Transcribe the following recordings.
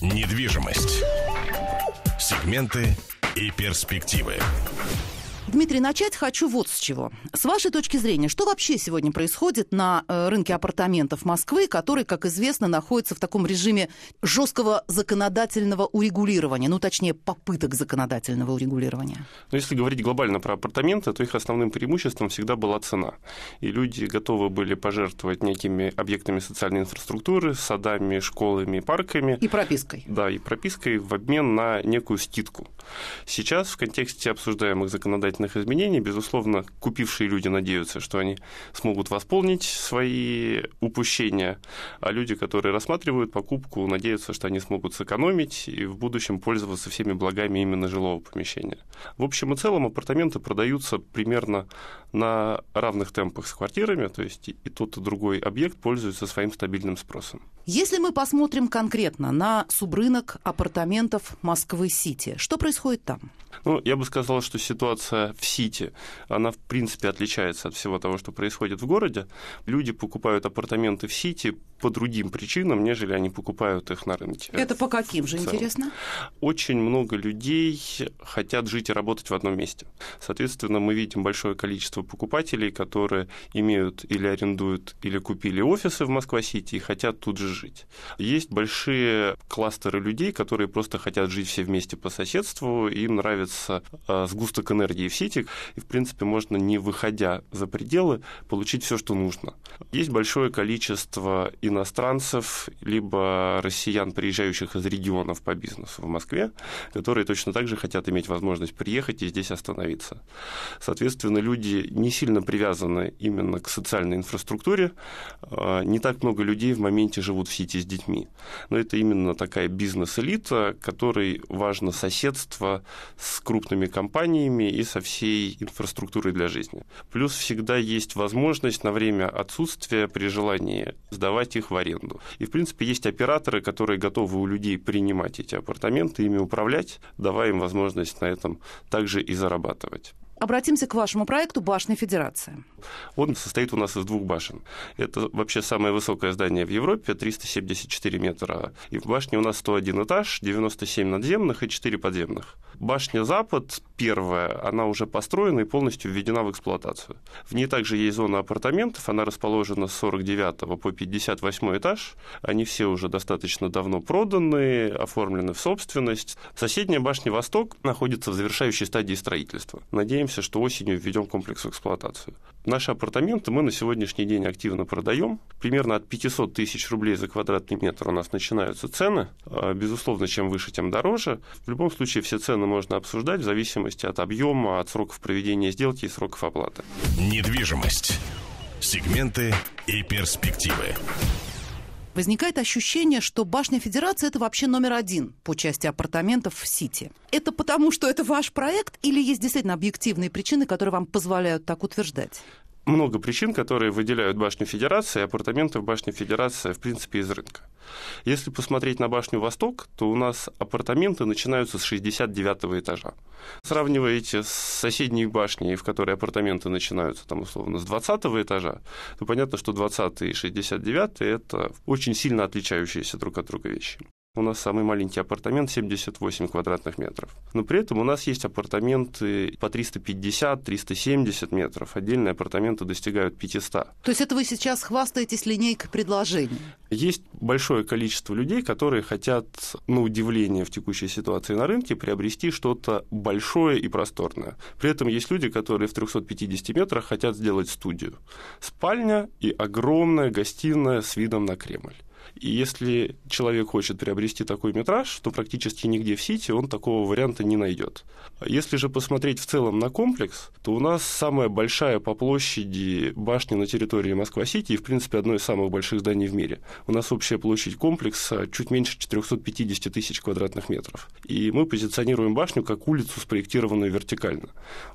Недвижимость. Сегменты и перспективы. Дмитрий, начать хочу вот с чего. С вашей точки зрения, что вообще сегодня происходит на э, рынке апартаментов Москвы, который, как известно, находится в таком режиме жесткого законодательного урегулирования, ну, точнее, попыток законодательного урегулирования? Ну если говорить глобально про апартаменты, то их основным преимуществом всегда была цена. И люди готовы были пожертвовать некими объектами социальной инфраструктуры, садами, школами, парками. И пропиской. Да, и пропиской в обмен на некую скидку. Сейчас в контексте обсуждаемых законодательных законодательных изменений, безусловно, купившие люди надеются, что они смогут восполнить свои упущения, а люди, которые рассматривают покупку, надеются, что они смогут сэкономить и в будущем пользоваться всеми благами именно жилого помещения. В общем и целом апартаменты продаются примерно на равных темпах с квартирами, то есть и тот, и другой объект пользуется своим стабильным спросом. Если мы посмотрим конкретно на субрынок апартаментов Москвы-Сити, что происходит там? Ну, я бы сказал, что ситуация в Сити, она, в принципе, отличается от всего того, что происходит в городе. Люди покупают апартаменты в Сити по другим причинам, нежели они покупают их на рынке. Это по каким же, интересно? Очень много людей хотят жить и работать в одном месте. Соответственно, мы видим большое количество покупателей, которые имеют или арендуют, или купили офисы в Москва-Сити и хотят тут же жить. Есть большие кластеры людей, которые просто хотят жить все вместе по соседству, им нравится э, сгусток энергии в сети, и, в принципе, можно, не выходя за пределы, получить все, что нужно. Есть большое количество иностранцев, либо россиян, приезжающих из регионов по бизнесу в Москве, которые точно так же хотят иметь возможность приехать и здесь остановиться. Соответственно, люди не сильно привязаны именно к социальной инфраструктуре, э, не так много людей в моменте живут живут в сети с детьми. Но это именно такая бизнес-элита, которой важно соседство с крупными компаниями и со всей инфраструктурой для жизни. Плюс всегда есть возможность на время отсутствия при желании сдавать их в аренду. И, в принципе, есть операторы, которые готовы у людей принимать эти апартаменты, ими управлять, давая им возможность на этом также и зарабатывать. Обратимся к вашему проекту «Башня Федерации». Он состоит у нас из двух башен. Это вообще самое высокое здание в Европе, 374 метра. И в башне у нас 101 этаж, 97 надземных и 4 подземных. Башня Запад, первая, она уже построена и полностью введена в эксплуатацию. В ней также есть зона апартаментов, она расположена с 49 по 58 этаж. Они все уже достаточно давно проданы, оформлены в собственность. Соседняя башня Восток находится в завершающей стадии строительства. Надеемся, что осенью введем комплекс в эксплуатацию. Наши апартаменты мы на сегодняшний день активно продаем. Примерно от 500 тысяч рублей за квадратный метр у нас начинаются цены. А, безусловно, чем выше, тем дороже. В любом случае, все цены можно обсуждать в зависимости от объема, от сроков проведения сделки и сроков оплаты. Недвижимость. Сегменты и перспективы. Возникает ощущение, что башня Федерации это вообще номер один по части апартаментов в Сити. Это потому, что это ваш проект или есть действительно объективные причины, которые вам позволяют так утверждать? много причин, которые выделяют башню Федерации, апартаменты в башне Федерации, в принципе, из рынка. Если посмотреть на башню Восток, то у нас апартаменты начинаются с 69 этажа. Сравниваете с соседней башней, в которой апартаменты начинаются, там, условно, с 20 этажа, то понятно, что 20 и 69 это очень сильно отличающиеся друг от друга вещи. У нас самый маленький апартамент 78 квадратных метров. Но при этом у нас есть апартаменты по 350-370 метров. Отдельные апартаменты достигают 500. То есть это вы сейчас хвастаетесь линейкой предложений? Есть большое количество людей, которые хотят, на удивление в текущей ситуации на рынке, приобрести что-то большое и просторное. При этом есть люди, которые в 350 метрах хотят сделать студию. Спальня и огромная гостиная с видом на Кремль. И если человек хочет приобрести такой метраж, то практически нигде в Сити он такого варианта не найдет. Если же посмотреть в целом на комплекс, то у нас самая большая по площади башня на территории Москва-Сити и, в принципе, одно из самых больших зданий в мире. У нас общая площадь комплекса чуть меньше 450 тысяч квадратных метров. И мы позиционируем башню как улицу, спроектированную вертикально.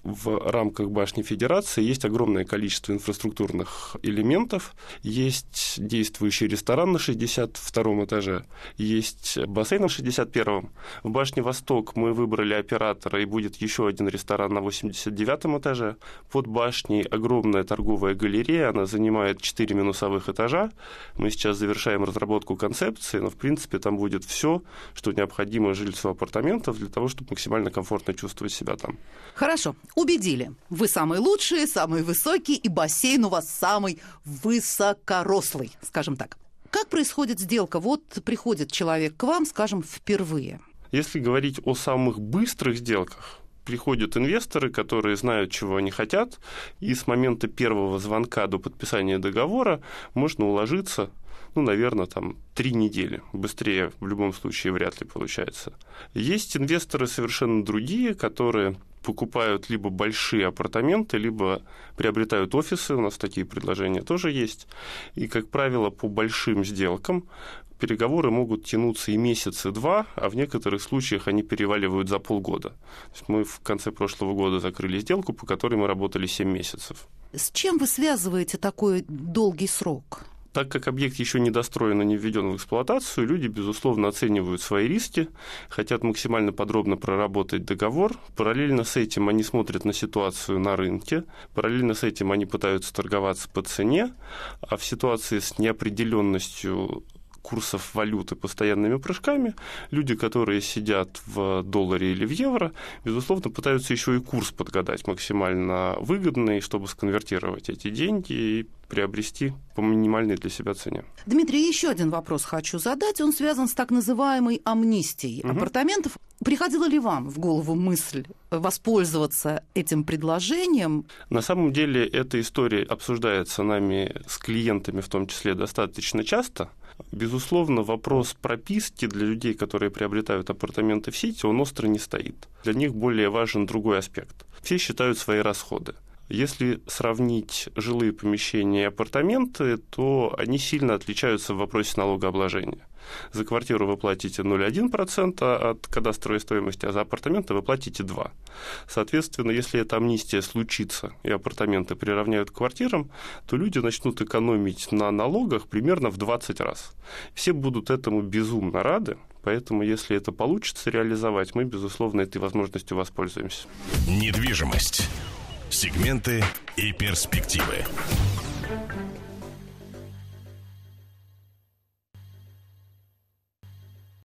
В рамках башни Федерации есть огромное количество инфраструктурных элементов, есть действующий ресторан на 60 62 этаже, есть бассейн на 61. В башне «Восток» мы выбрали оператора, и будет еще один ресторан на 89 этаже. Под башней огромная торговая галерея, она занимает 4 минусовых этажа. Мы сейчас завершаем разработку концепции, но, в принципе, там будет все, что необходимо жильцу апартаментов для того, чтобы максимально комфортно чувствовать себя там. Хорошо, убедили. Вы самые лучшие, самые высокие, и бассейн у вас самый высокорослый, скажем так. Как происходит сделка? Вот приходит человек к вам, скажем, впервые. Если говорить о самых быстрых сделках, приходят инвесторы, которые знают, чего они хотят, и с момента первого звонка до подписания договора можно уложиться ну, наверное, там три недели. Быстрее в любом случае вряд ли получается. Есть инвесторы совершенно другие, которые покупают либо большие апартаменты, либо приобретают офисы, у нас такие предложения тоже есть. И, как правило, по большим сделкам переговоры могут тянуться и месяцы два, а в некоторых случаях они переваливают за полгода. То есть мы в конце прошлого года закрыли сделку, по которой мы работали 7 месяцев. С чем вы связываете такой долгий срок? Так как объект еще не достроен и не введен в эксплуатацию, люди, безусловно, оценивают свои риски, хотят максимально подробно проработать договор. Параллельно с этим они смотрят на ситуацию на рынке, параллельно с этим они пытаются торговаться по цене, а в ситуации с неопределенностью курсов валюты постоянными прыжками, люди, которые сидят в долларе или в евро, безусловно, пытаются еще и курс подгадать максимально выгодный, чтобы сконвертировать эти деньги и приобрести по минимальной для себя цене. Дмитрий, еще один вопрос хочу задать. Он связан с так называемой амнистией угу. апартаментов. Приходила ли вам в голову мысль э, воспользоваться этим предложением? На самом деле эта история обсуждается нами с клиентами в том числе достаточно часто. Безусловно, вопрос прописки для людей, которые приобретают апартаменты в сети, он остро не стоит. Для них более важен другой аспект. Все считают свои расходы. Если сравнить жилые помещения и апартаменты, то они сильно отличаются в вопросе налогообложения. За квартиру вы платите 0,1% от кадастровой стоимости, а за апартаменты вы платите 2%. Соответственно, если эта амнистия случится и апартаменты приравняют к квартирам, то люди начнут экономить на налогах примерно в 20 раз. Все будут этому безумно рады, поэтому если это получится реализовать, мы, безусловно, этой возможностью воспользуемся. Недвижимость сегменты и перспективы.